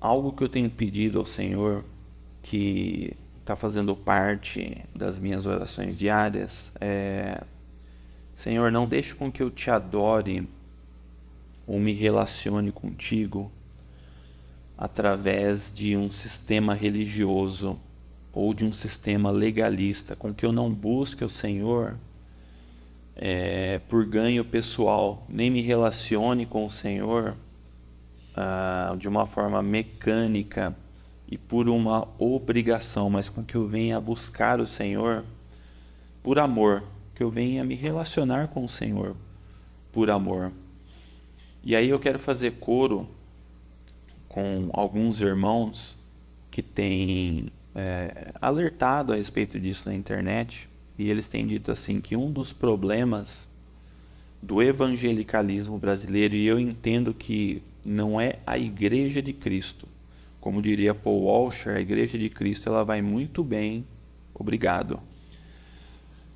algo que eu tenho pedido ao Senhor que está fazendo parte das minhas orações diárias é: Senhor, não deixe com que eu te adore ou me relacione contigo através de um sistema religioso ou de um sistema legalista, com que eu não busque o Senhor é, por ganho pessoal, nem me relacione com o Senhor ah, de uma forma mecânica e por uma obrigação, mas com que eu venha buscar o Senhor por amor, que eu venha me relacionar com o Senhor por amor. E aí eu quero fazer coro com alguns irmãos que têm é, alertado a respeito disso na internet, e eles têm dito assim que um dos problemas do evangelicalismo brasileiro, e eu entendo que não é a igreja de Cristo. Como diria Paul Walsh, a igreja de Cristo ela vai muito bem, obrigado.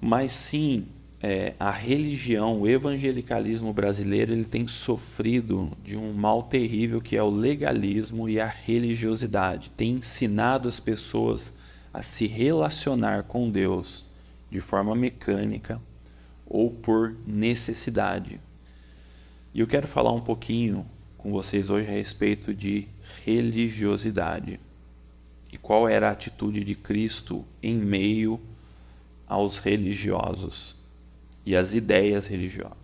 Mas sim, é, a religião, o evangelicalismo brasileiro, ele tem sofrido de um mal terrível que é o legalismo e a religiosidade. Tem ensinado as pessoas a se relacionar com Deus de forma mecânica ou por necessidade. E eu quero falar um pouquinho com vocês hoje a respeito de religiosidade e qual era a atitude de Cristo em meio aos religiosos e às ideias religiosas.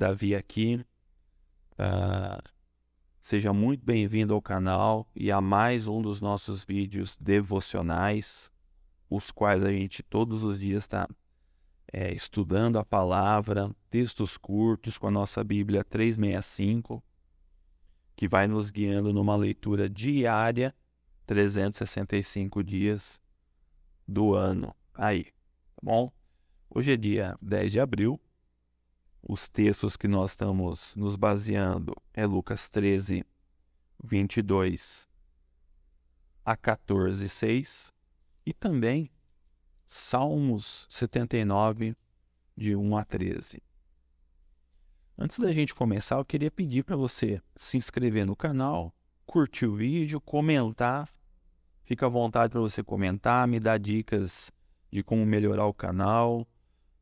Davi aqui. Uh, seja muito bem-vindo ao canal e a mais um dos nossos vídeos devocionais, os quais a gente todos os dias está é, estudando a palavra, textos curtos com a nossa Bíblia 365, que vai nos guiando numa leitura diária, 365 dias do ano. Aí, tá bom? Hoje é dia 10 de abril os textos que nós estamos nos baseando é Lucas 13, 22 a 14, 6 e também Salmos 79, de 1 a 13. Antes da gente começar, eu queria pedir para você se inscrever no canal, curtir o vídeo, comentar. Fica à vontade para você comentar, me dar dicas de como melhorar o canal,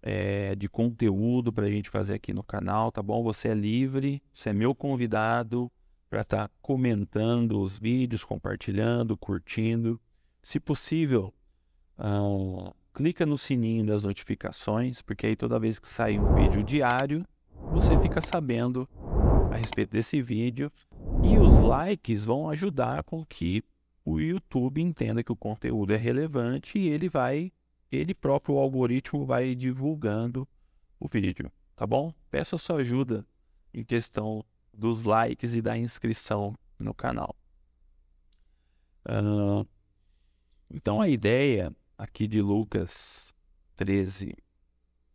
é, de conteúdo para a gente fazer aqui no canal, tá bom? Você é livre, você é meu convidado para estar tá comentando os vídeos, compartilhando, curtindo. Se possível, um, ah, clica no sininho das notificações, porque aí toda vez que sair um vídeo diário, você fica sabendo a respeito desse vídeo. E os likes vão ajudar com que o YouTube entenda que o conteúdo é relevante e ele vai ele próprio, o algoritmo, vai divulgando o vídeo, tá bom? Peço a sua ajuda em questão dos likes e da inscrição no canal. Uh, então a ideia aqui de Lucas 13,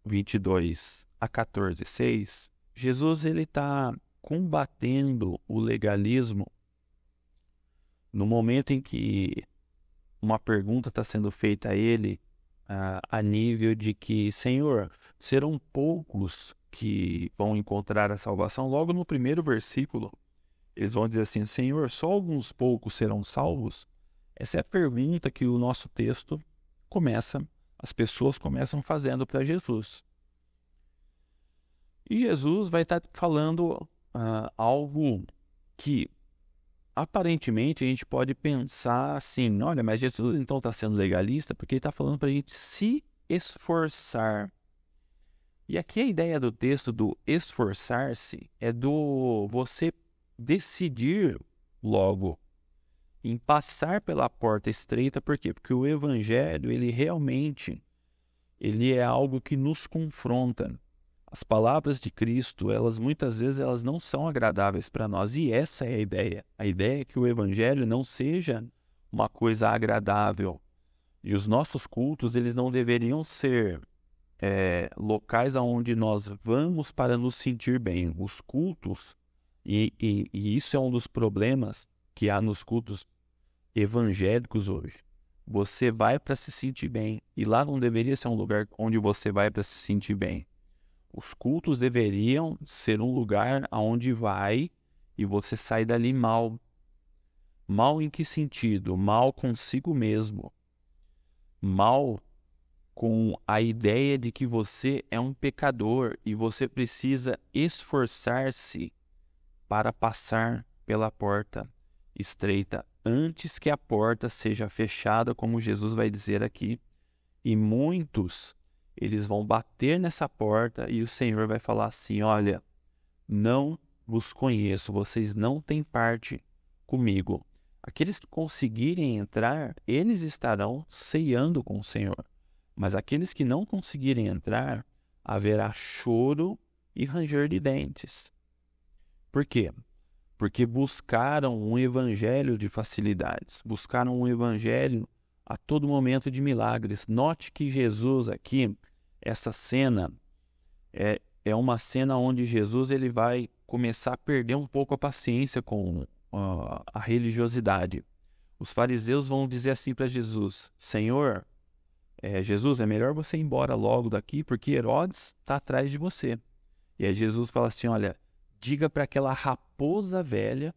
22 a 14, 6, Jesus ele está combatendo o legalismo no momento em que uma pergunta está sendo feita a ele a nível de que, Senhor, serão poucos que vão encontrar a salvação. Logo no primeiro versículo, eles vão dizer assim: Senhor, só alguns poucos serão salvos? Essa é a pergunta que o nosso texto começa, as pessoas começam fazendo para Jesus. E Jesus vai estar tá falando ah, algo que aparentemente a gente pode pensar assim: olha, mas Jesus então está sendo legalista porque ele está falando para a gente se esforçar. E aqui a ideia do texto do esforçar-se é do você decidir logo em passar pela porta estreita, por quê? Porque o evangelho, ele realmente ele é algo que nos confronta. As palavras de Cristo, elas muitas vezes elas não são agradáveis para nós e essa é a ideia. A ideia é que o evangelho não seja uma coisa agradável e os nossos cultos eles não deveriam ser é, locais aonde nós vamos para nos sentir bem. Os cultos e, e, e isso é um dos problemas que há nos cultos evangélicos hoje. Você vai para se sentir bem. E lá não deveria ser um lugar onde você vai para se sentir bem. Os cultos deveriam ser um lugar aonde vai e você sai dali mal. Mal em que sentido? Mal consigo mesmo. Mal com a ideia de que você é um pecador e você precisa esforçar-se para passar pela porta estreita antes que a porta seja fechada, como Jesus vai dizer aqui. E muitos eles vão bater nessa porta e o Senhor vai falar assim: Olha, não vos conheço, vocês não têm parte comigo. Aqueles que conseguirem entrar, eles estarão ceando com o Senhor. Mas aqueles que não conseguirem entrar, haverá choro e ranger de dentes. Por quê? Porque buscaram um evangelho de facilidades, buscaram um evangelho a todo momento de milagres. Note que Jesus aqui, essa cena, é, é uma cena onde Jesus ele vai começar a perder um pouco a paciência com a religiosidade. Os fariseus vão dizer assim para Jesus: Senhor, é, Jesus, é melhor você ir embora logo daqui, porque Herodes está atrás de você. E aí Jesus fala assim: Olha, diga para aquela raposa velha,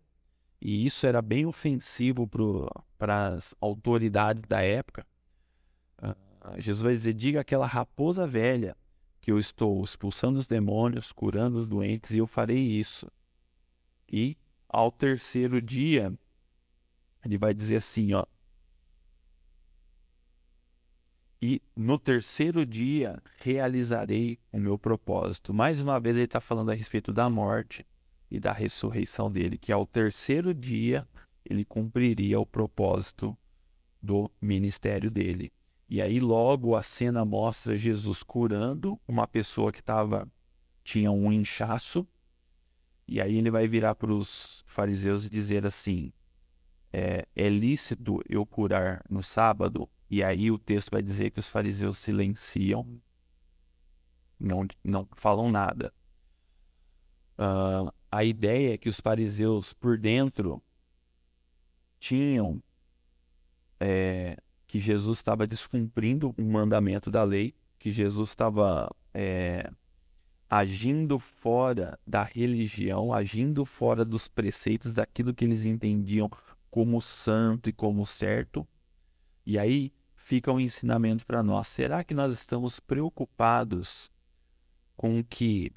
e isso era bem ofensivo para as autoridades da época, ah, Jesus vai dizer: diga aquela raposa velha que eu estou expulsando os demônios, curando os doentes, e eu farei isso. E ao terceiro dia, ele vai dizer assim, ó. E no terceiro dia realizarei o meu propósito. Mais uma vez ele está falando a respeito da morte e da ressurreição dele, que ao terceiro dia ele cumpriria o propósito do ministério dele. E aí logo a cena mostra Jesus curando uma pessoa que tava, tinha um inchaço. E aí ele vai virar para os fariseus e dizer assim: é, é lícito eu curar no sábado? E aí o texto vai dizer que os fariseus silenciam, não, não falam nada. Uh, a ideia é que os fariseus por dentro tinham é, que Jesus estava descumprindo o mandamento da lei, que Jesus estava é, agindo fora da religião, agindo fora dos preceitos daquilo que eles entendiam como santo e como certo. E aí fica um ensinamento para nós. Será que nós estamos preocupados com que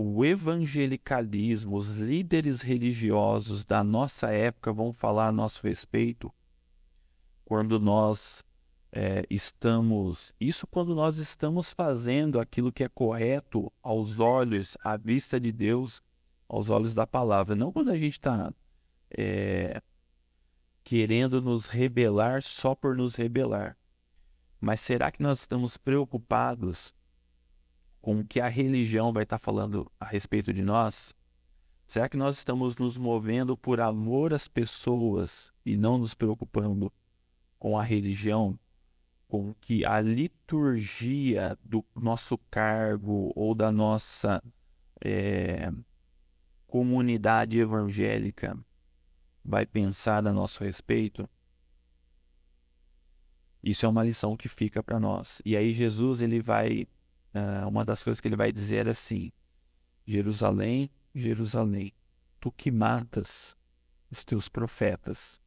o evangelicalismo, os líderes religiosos da nossa época vão falar a nosso respeito quando nós é, estamos. Isso quando nós estamos fazendo aquilo que é correto aos olhos, à vista de Deus, aos olhos da palavra. Não quando a gente está é, querendo nos rebelar só por nos rebelar. Mas será que nós estamos preocupados com o que a religião vai estar falando a respeito de nós? Será que nós estamos nos movendo por amor às pessoas e não nos preocupando com a religião, com o que a liturgia do nosso cargo ou da nossa é, comunidade evangélica vai pensar a nosso respeito? Isso é uma lição que fica para nós. E aí Jesus ele vai ah, uma das coisas que ele vai dizer é assim: Jerusalém, Jerusalém, tu que matas os teus profetas,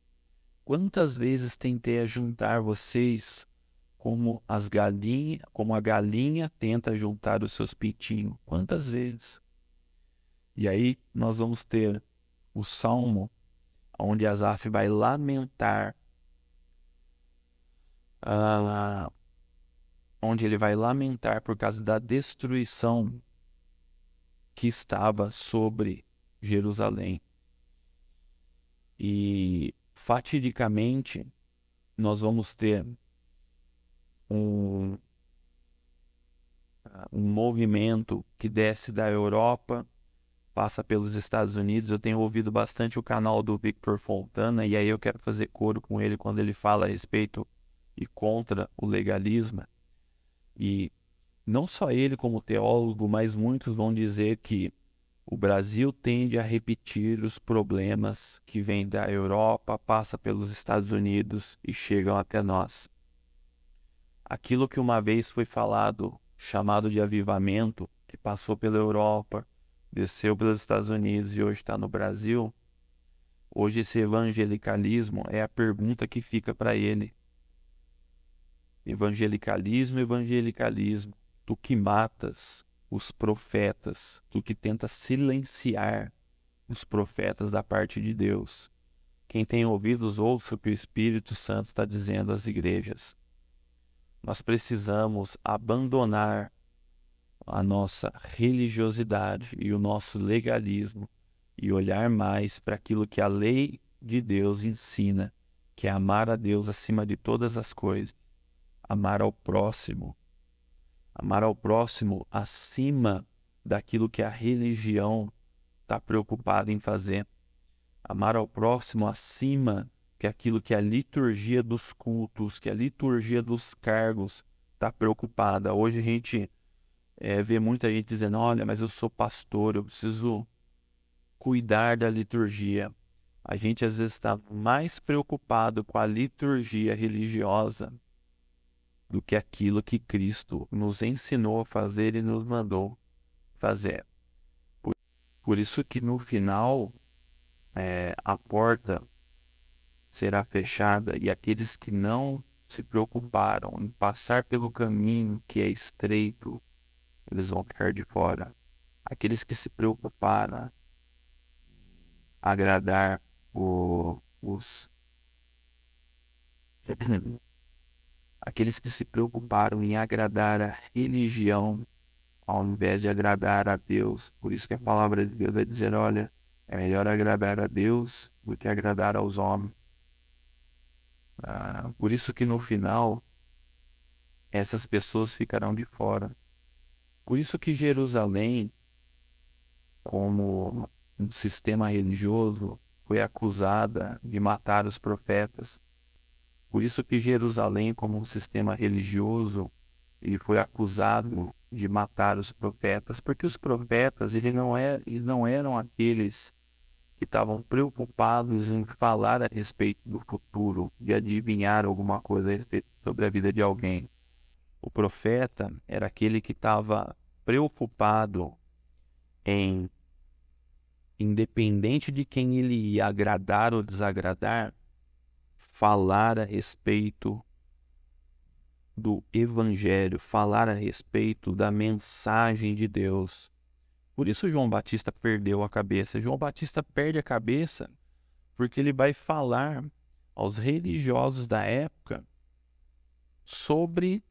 quantas vezes tentei ajuntar vocês como as galinha, como a galinha tenta juntar os seus pintinhos, quantas vezes? E aí nós vamos ter o salmo onde Asaf vai lamentar ah, onde ele vai lamentar por causa da destruição que estava sobre Jerusalém. E fatidicamente nós vamos ter um, ah, um movimento que desce da Europa, passa pelos Estados Unidos. Eu tenho ouvido bastante o canal do Victor Fontana e aí eu quero fazer coro com ele quando ele fala a respeito e contra o legalismo e não só ele, como teólogo, mas muitos vão dizer que o Brasil tende a repetir os problemas que vêm da Europa, passa pelos Estados Unidos e chegam até nós. Aquilo que uma vez foi falado, chamado de avivamento, que passou pela Europa, desceu pelos Estados Unidos e hoje está no Brasil, hoje esse evangelicalismo é a pergunta que fica para ele. Evangelicalismo, evangelicalismo, tu que matas os profetas, tu que tenta silenciar os profetas da parte de Deus. Quem tem os outros, o que o Espírito Santo está dizendo às igrejas. Nós precisamos abandonar a nossa religiosidade e o nosso legalismo e olhar mais para aquilo que a lei de Deus ensina, que é amar a Deus acima de todas as coisas amar ao próximo. Amar ao próximo acima daquilo que a religião está preocupada em fazer. Amar ao próximo acima que aquilo que a liturgia dos cultos, que a liturgia dos cargos está preocupada. Hoje a gente é, vê muita gente dizendo: olha, mas eu sou pastor, eu preciso cuidar da liturgia. A gente às vezes está mais preocupado com a liturgia religiosa do que aquilo que Cristo nos ensinou a fazer e nos mandou fazer. Por, por isso que no final é, a porta será fechada e aqueles que não se preocuparam em passar pelo caminho que é estreito, eles vão ficar de fora. Aqueles que se preocuparam agradar o, os Aqueles que se preocuparam em agradar a religião ao invés de agradar a Deus. Por isso que a palavra de Deus vai dizer: olha, é melhor agradar a Deus do que agradar aos homens. Ah, por isso que no final essas pessoas ficarão de fora. Por isso que Jerusalém, como um sistema religioso, foi acusada de matar os profetas. Por isso que Jerusalém, como um sistema religioso, ele foi acusado de matar os profetas, porque os profetas ele não, é, eles não eram aqueles que estavam preocupados em falar a respeito do futuro, de adivinhar alguma coisa a respeito sobre a vida de alguém. O profeta era aquele que estava preocupado em, independente de quem ele ia agradar ou desagradar, falar a respeito do Evangelho, falar a respeito da mensagem de Deus. Por isso João Batista perdeu a cabeça. João Batista perde a cabeça porque ele vai falar aos religiosos da época sobre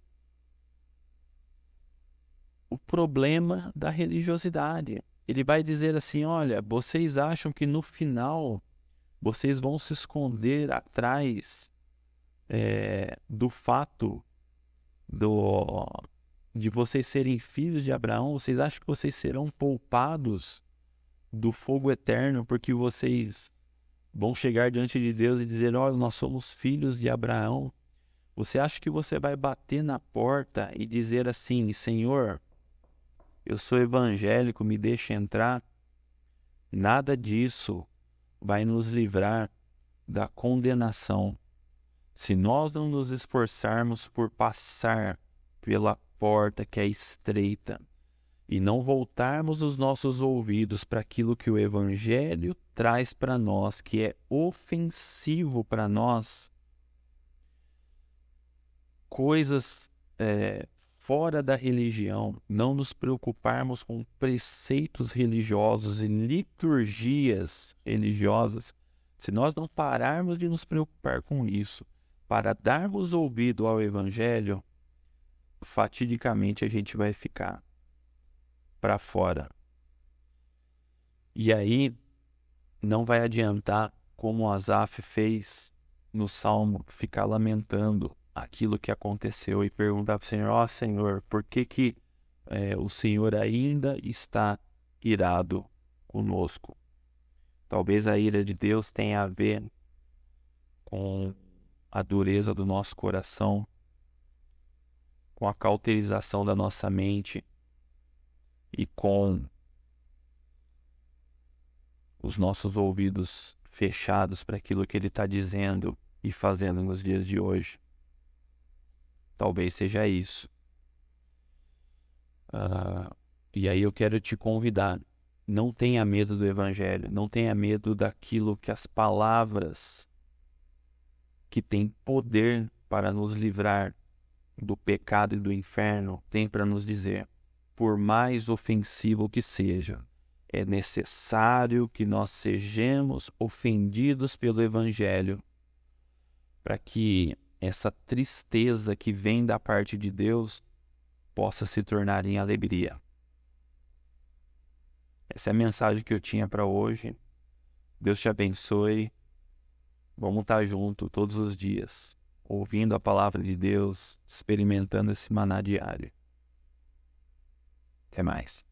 o problema da religiosidade. Ele vai dizer assim: olha, vocês acham que no final vocês vão se esconder atrás é, do fato do, de vocês serem filhos de Abraão, vocês acham que vocês serão poupados do fogo eterno, porque vocês vão chegar diante de Deus e dizer: Olha, nós somos filhos de Abraão. Você acha que você vai bater na porta e dizer assim: Senhor, eu sou evangélico, me deixa entrar? Nada disso vai nos livrar da condenação se nós não nos esforçarmos por passar pela porta que é estreita e não voltarmos os nossos ouvidos para aquilo que o Evangelho traz para nós, que é ofensivo para nós, coisas é, fora da religião, não nos preocuparmos com preceitos religiosos e liturgias religiosas, se nós não pararmos de nos preocupar com isso, para darmos ouvido ao Evangelho, fatidicamente a gente vai ficar para fora. E aí não vai adiantar como Asaf fez no salmo, ficar lamentando, aquilo que aconteceu e perguntar para o Senhor: Ó oh, Senhor, por que, que é, o Senhor ainda está irado conosco? Talvez a ira de Deus tenha a ver com a dureza do nosso coração, com a cauterização da nossa mente e com os nossos ouvidos fechados para aquilo que Ele está dizendo e fazendo nos dias de hoje. Talvez seja isso. Uh, e aí eu quero te convidar. Não tenha medo do Evangelho, não tenha medo daquilo que as palavras que têm poder para nos livrar do pecado e do inferno têm para nos dizer. Por mais ofensivo que seja, é necessário que nós sejamos ofendidos pelo Evangelho para que essa tristeza que vem da parte de Deus possa se tornar em alegria. Essa é a mensagem que eu tinha para hoje. Deus te abençoe. Vamos estar tá junto todos os dias, ouvindo a palavra de Deus, experimentando esse maná diário. Até mais.